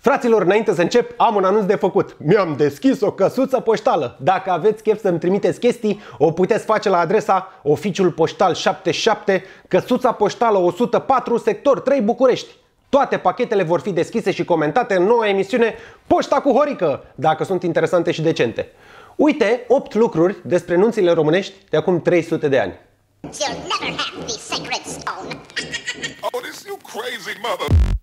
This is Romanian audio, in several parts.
Fraților, înainte să încep, am un anunț de făcut. Mi-am deschis o căsuță poștală. Dacă aveți chef să-mi trimiteți chestii, o puteți face la adresa Oficiul Poștal 77, Căsuța Poștală 104, Sector 3, București. Toate pachetele vor fi deschise și comentate în noua emisiune Poșta cu Horică, dacă sunt interesante și decente. Uite 8 lucruri despre nunțile românești de acum 300 de ani. You'll never have the sacred stone. oh, this you crazy mother...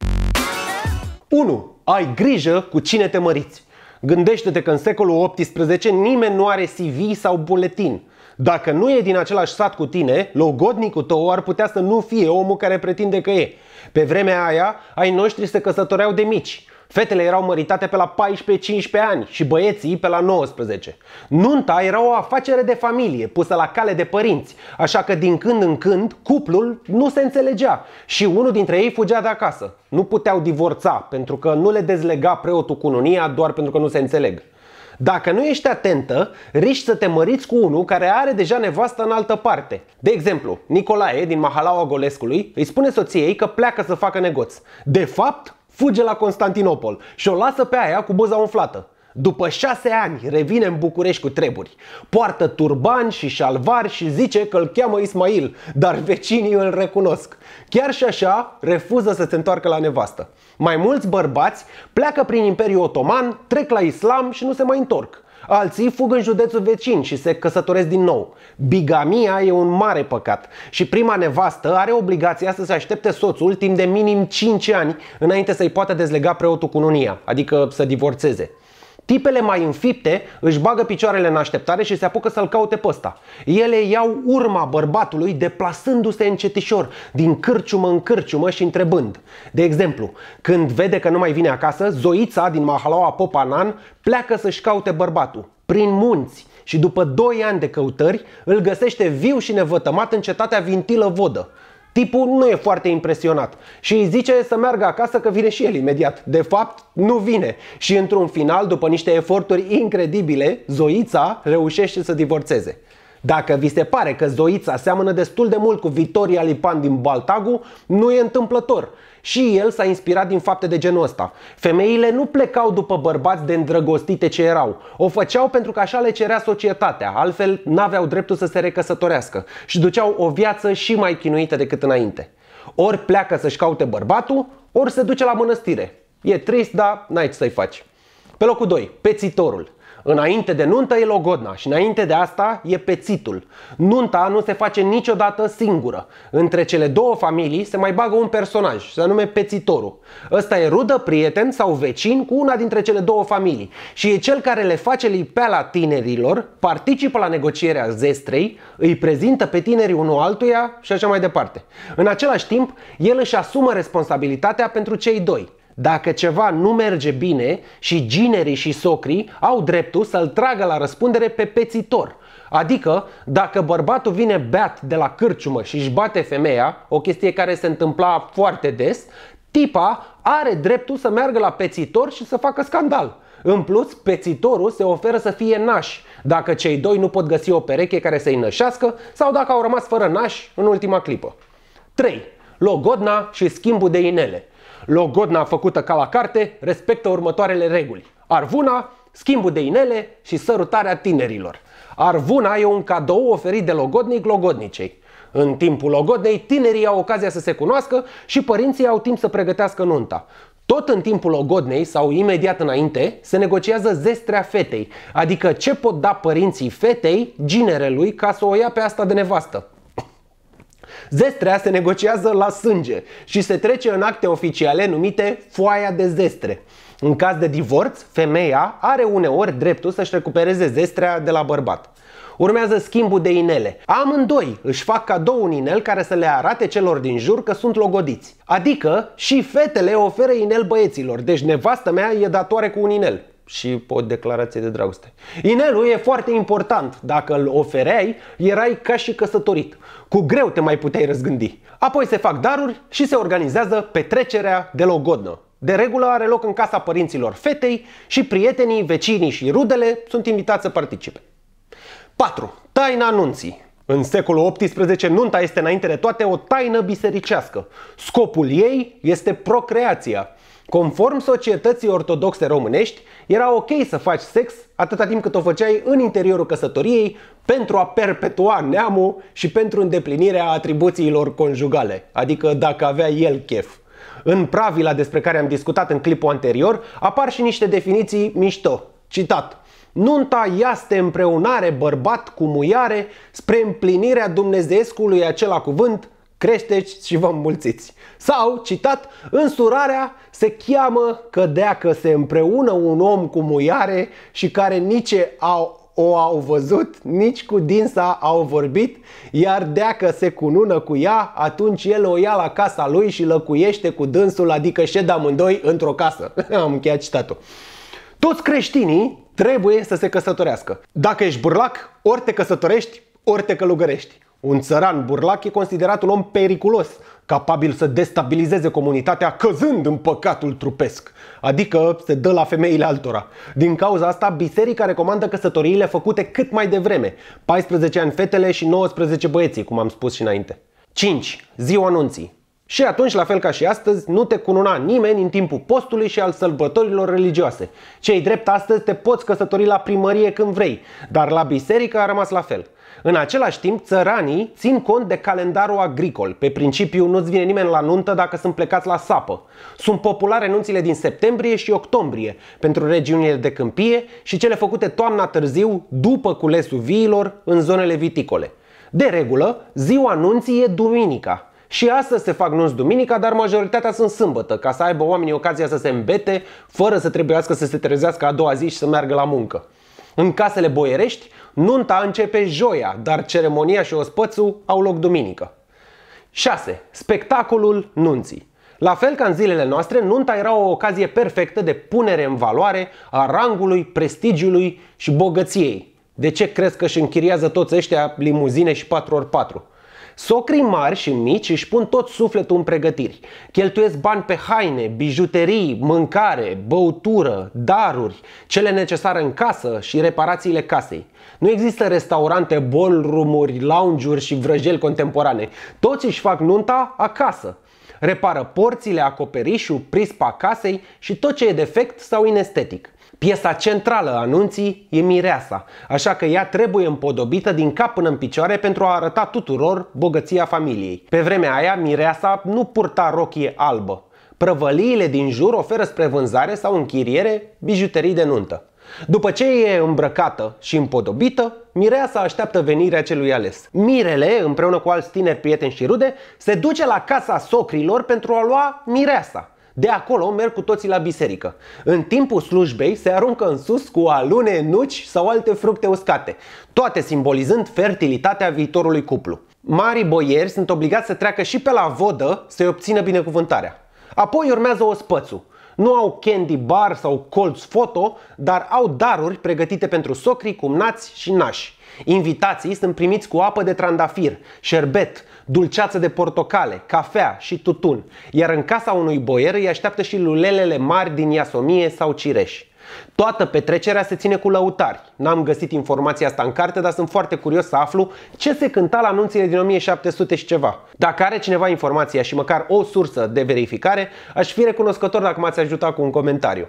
1. Ai grijă cu cine te măriți. Gândește-te că în secolul XVIII nimeni nu are CV sau buletin. Dacă nu e din același sat cu tine, logodnicul tău ar putea să nu fie omul care pretinde că e. Pe vremea aia, ai noștri se căsătoreau de mici. Fetele erau măritate pe la 14-15 ani și băieții pe la 19. Nunta era o afacere de familie, pusă la cale de părinți, așa că din când în când cuplul nu se înțelegea și unul dintre ei fugea de acasă. Nu puteau divorța pentru că nu le dezlega preotul cununia doar pentru că nu se înțeleg. Dacă nu ești atentă, riști să te măriți cu unul care are deja nevastă în altă parte. De exemplu, Nicolae din Mahalaua Golescului îi spune soției că pleacă să facă negoț. De fapt, fuge la Constantinopol și o lasă pe aia cu buza umflată. După șase ani revine în București cu treburi. Poartă turban și șalvar și zice că îl cheamă Ismail, dar vecinii îl recunosc. Chiar și așa refuză să se întoarcă la nevastă. Mai mulți bărbați pleacă prin Imperiul Otoman, trec la islam și nu se mai întorc. Alții fug în județul vecin și se căsătoresc din nou. Bigamia e un mare păcat și prima nevastă are obligația să se aștepte soțul timp de minim 5 ani înainte să-i poată dezlega preotul cununia, adică să divorțeze. Tipele mai înfipte își bagă picioarele în așteptare și se apucă să-l caute pe ăsta. Ele iau urma bărbatului deplasându-se încetișor, din cârciumă în cârciumă și întrebând. De exemplu, când vede că nu mai vine acasă, Zoița din Mahalaua Popanan pleacă să-și caute bărbatul, prin munți, și după 2 ani de căutări îl găsește viu și nevătămat în cetatea Vintilă Vodă. Tipul nu e foarte impresionat și îi zice să meargă acasă că vine și el imediat. De fapt, nu vine. Și într-un final, după niște eforturi incredibile, Zoița reușește să divorțeze. Dacă vi se pare că Zoița seamănă destul de mult cu Vitoria Lipan din Baltagu, nu e întâmplător. Și el s-a inspirat din fapte de genul ăsta. Femeile nu plecau după bărbați de îndrăgostite ce erau. O făceau pentru că așa le cerea societatea, altfel n-aveau dreptul să se recăsătorească și duceau o viață și mai chinuită decât înainte. Ori pleacă să-și caute bărbatul, ori se duce la mănăstire. E trist, dar n-ai ce să-i faci. Pe locul 2, pețitorul. Înainte de nuntă e logodna și înainte de asta e pețitul. Nunta nu se face niciodată singură. Între cele două familii se mai bagă un personaj, se nume pețitorul. Ăsta e rudă, prieten sau vecin cu una dintre cele două familii și e cel care le face lipeala tinerilor, participă la negocierea zestrei, îi prezintă pe tinerii unul altuia și așa mai departe. În același timp, el își asumă responsabilitatea pentru cei doi. Dacă ceva nu merge bine și ginerii și socrii au dreptul să-l tragă la răspundere pe pețitor. Adică, dacă bărbatul vine beat de la cârciumă și își bate femeia, o chestie care se întâmpla foarte des, tipa are dreptul să meargă la pețitor și să facă scandal. În plus, pețitorul se oferă să fie naș, dacă cei doi nu pot găsi o pereche care să-i nășească sau dacă au rămas fără naș în ultima clipă. 3. Logodna și schimbul de inele. Logodna făcută ca la carte respectă următoarele reguli. Arvuna, schimbul de inele și sărutarea tinerilor. Arvuna e un cadou oferit de logodnic logodnicei. În timpul logodnei, tinerii au ocazia să se cunoască și părinții au timp să pregătească nunta. Tot în timpul logodnei sau imediat înainte se negociază zestrea fetei, adică ce pot da părinții fetei ginerelui ca să o ia pe asta de nevastă. Zestrea se negociază la sânge și se trece în acte oficiale numite foaia de zestre. În caz de divorț, femeia are uneori dreptul să-și recupereze zestrea de la bărbat. Urmează schimbul de inele. Amândoi își fac cadou un inel care să le arate celor din jur că sunt logodiți. Adică și fetele oferă inel băieților, deci nevastă mea e datoare cu un inel și o declarație de dragoste. Inelul e foarte important. Dacă îl ofereai, erai ca și căsătorit. Cu greu te mai puteai răzgândi. Apoi se fac daruri și se organizează petrecerea de logodnă. De regulă are loc în casa părinților fetei și prietenii, vecinii și rudele sunt invitați să participe. 4. Taina anunții. În secolul XVIII, nunta este înainte de toate o taină bisericească. Scopul ei este procreația. Conform societății ortodoxe românești, era ok să faci sex atâta timp cât o făceai în interiorul căsătoriei pentru a perpetua neamul și pentru îndeplinirea atribuțiilor conjugale, adică dacă avea el chef. În pravila despre care am discutat în clipul anterior apar și niște definiții mișto. Citat. Nunta iaste împreunare bărbat cu muiare spre împlinirea dumnezeescului acela cuvânt, creșteți și vă mulțiți. Sau, citat, însurarea se cheamă că că se împreună un om cu muiare și care nici au o au văzut, nici cu dinsa au vorbit, iar deacă se cunună cu ea, atunci el o ia la casa lui și lăcuiește cu dânsul, adică șed amândoi într-o casă. Am încheiat citatul. Toți creștinii trebuie să se căsătorească. Dacă ești burlac, ori te căsătorești, ori te călugărești. Un țăran burlac e considerat un om periculos, capabil să destabilizeze comunitatea căzând în păcatul trupesc, adică se dă la femeile altora. Din cauza asta, biserica recomandă căsătoriile făcute cât mai devreme, 14 ani fetele și 19 băieții, cum am spus și înainte. 5. Ziua anunții. Și atunci, la fel ca și astăzi, nu te cununa nimeni în timpul postului și al sărbătorilor religioase. Cei drept astăzi te poți căsători la primărie când vrei, dar la biserică a rămas la fel. În același timp, țăranii țin cont de calendarul agricol. Pe principiu, nu-ți vine nimeni la nuntă dacă sunt plecați la sapă. Sunt populare nunțile din septembrie și octombrie pentru regiunile de câmpie și cele făcute toamna târziu, după culesul viilor, în zonele viticole. De regulă, ziua nunții e duminica, și astăzi se fac nunți duminica, dar majoritatea sunt sâmbătă, ca să aibă oamenii ocazia să se îmbete, fără să trebuiască să se trezească a doua zi și să meargă la muncă. În casele boierești, nunta începe joia, dar ceremonia și ospățul au loc duminică. 6. Spectacolul nunții. La fel ca în zilele noastre, nunta era o ocazie perfectă de punere în valoare a rangului, prestigiului și bogăției. De ce crezi că își închiriază toți ăștia limuzine și 4x4? Socrii mari și mici își pun tot sufletul în pregătiri. Cheltuiesc bani pe haine, bijuterii, mâncare, băutură, daruri, cele necesare în casă și reparațiile casei. Nu există restaurante, ballroom-uri, lounge-uri și vrăjeli contemporane. Toți își fac nunta acasă repară porțile, acoperișul, prispa casei și tot ce e defect sau inestetic. Piesa centrală a anunții e mireasa, așa că ea trebuie împodobită din cap până în picioare pentru a arăta tuturor bogăția familiei. Pe vremea aia, mireasa nu purta rochie albă. Prăvăliile din jur oferă spre vânzare sau închiriere bijuterii de nuntă. După ce e îmbrăcată și împodobită, Mireasa așteaptă venirea celui ales. Mirele, împreună cu alți tineri prieteni și rude, se duce la casa socrilor pentru a lua Mireasa. De acolo merg cu toții la biserică. În timpul slujbei se aruncă în sus cu alune, nuci sau alte fructe uscate, toate simbolizând fertilitatea viitorului cuplu. Mari boieri sunt obligați să treacă și pe la vodă să-i obțină binecuvântarea. Apoi urmează o spățu. Nu au candy bar sau colț foto, dar au daruri pregătite pentru socrii, cumnați și nași. Invitații sunt primiți cu apă de trandafir, șerbet, dulceață de portocale, cafea și tutun, iar în casa unui boier îi așteaptă și lulelele mari din iasomie sau cireș. Toată petrecerea se ține cu lăutari. N-am găsit informația asta în carte, dar sunt foarte curios să aflu ce se cânta la anunțile din 1700 și ceva. Dacă are cineva informația și măcar o sursă de verificare, aș fi recunoscător dacă m-ați ajutat cu un comentariu.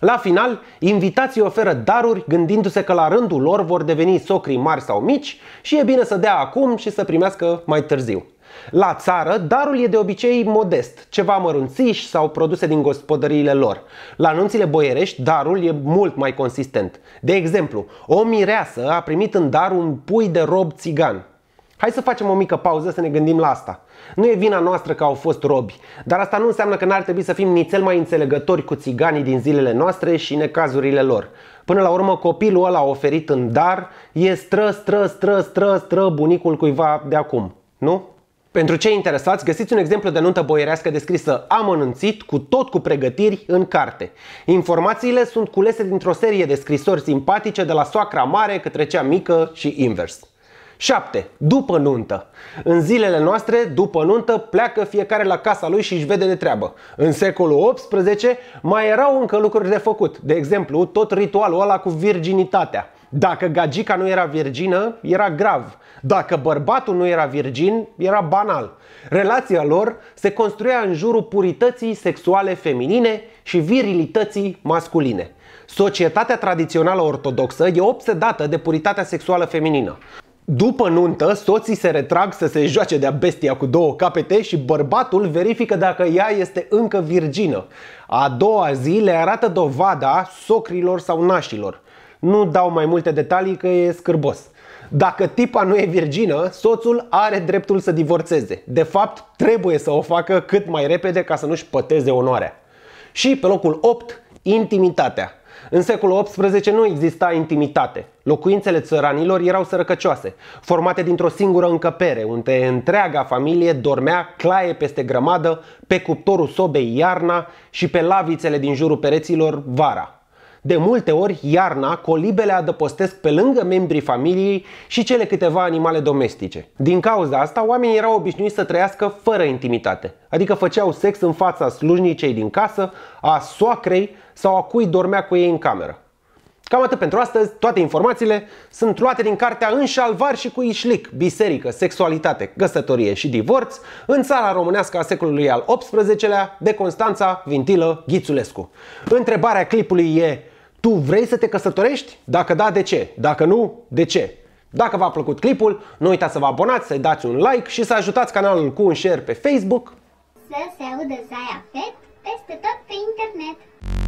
La final, invitații oferă daruri gândindu-se că la rândul lor vor deveni socri mari sau mici și e bine să dea acum și să primească mai târziu. La țară, darul e de obicei modest, ceva mărunțiși sau produse din gospodăriile lor. La nunțile boierești, darul e mult mai consistent. De exemplu, o mireasă a primit în dar un pui de rob țigan. Hai să facem o mică pauză să ne gândim la asta. Nu e vina noastră că au fost robi, dar asta nu înseamnă că n-ar trebui să fim nițel mai înțelegători cu țiganii din zilele noastre și necazurile lor. Până la urmă, copilul ăla oferit în dar e stră, stră, stră, stră, stră bunicul cuiva de acum, nu? Pentru cei interesați, găsiți un exemplu de nuntă boierească descrisă amănunțit, cu tot cu pregătiri, în carte. Informațiile sunt culese dintr-o serie de scrisori simpatice de la soacra mare către cea mică și invers. 7. După nuntă. În zilele noastre, după nuntă, pleacă fiecare la casa lui și își vede de treabă. În secolul 18 mai erau încă lucruri de făcut. De exemplu, tot ritualul ăla cu virginitatea. Dacă gagica nu era virgină, era grav. Dacă bărbatul nu era virgin, era banal. Relația lor se construia în jurul purității sexuale feminine și virilității masculine. Societatea tradițională ortodoxă e obsedată de puritatea sexuală feminină. După nuntă, soții se retrag să se joace de-a bestia cu două capete și bărbatul verifică dacă ea este încă virgină. A doua zi le arată dovada socrilor sau nașilor. Nu dau mai multe detalii că e scârbos. Dacă tipa nu e virgină, soțul are dreptul să divorțeze. De fapt, trebuie să o facă cât mai repede ca să nu-și păteze onoarea. Și pe locul 8, intimitatea. În secolul XVIII nu exista intimitate. Locuințele țăranilor erau sărăcăcioase, formate dintr-o singură încăpere, unde întreaga familie dormea claie peste grămadă, pe cuptorul sobei iarna și pe lavițele din jurul pereților vara. De multe ori, iarna, colibele adăpostesc pe lângă membrii familiei și cele câteva animale domestice. Din cauza asta, oamenii erau obișnuiți să trăiască fără intimitate, adică făceau sex în fața slujnicei din casă, a soacrei sau a cui dormea cu ei în cameră. Cam atât pentru astăzi. Toate informațiile sunt luate din cartea În șalvar și cu ișlic, biserică, sexualitate, căsătorie și divorț, în țara românească a secolului al XVIII-lea, de Constanța Vintilă Ghițulescu. Întrebarea clipului e, tu vrei să te căsătorești? Dacă da, de ce? Dacă nu, de ce? Dacă v-a plăcut clipul, nu uitați să vă abonați, să-i dați un like și să ajutați canalul cu un share pe Facebook. Să se audă Zaya Fet peste tot pe internet.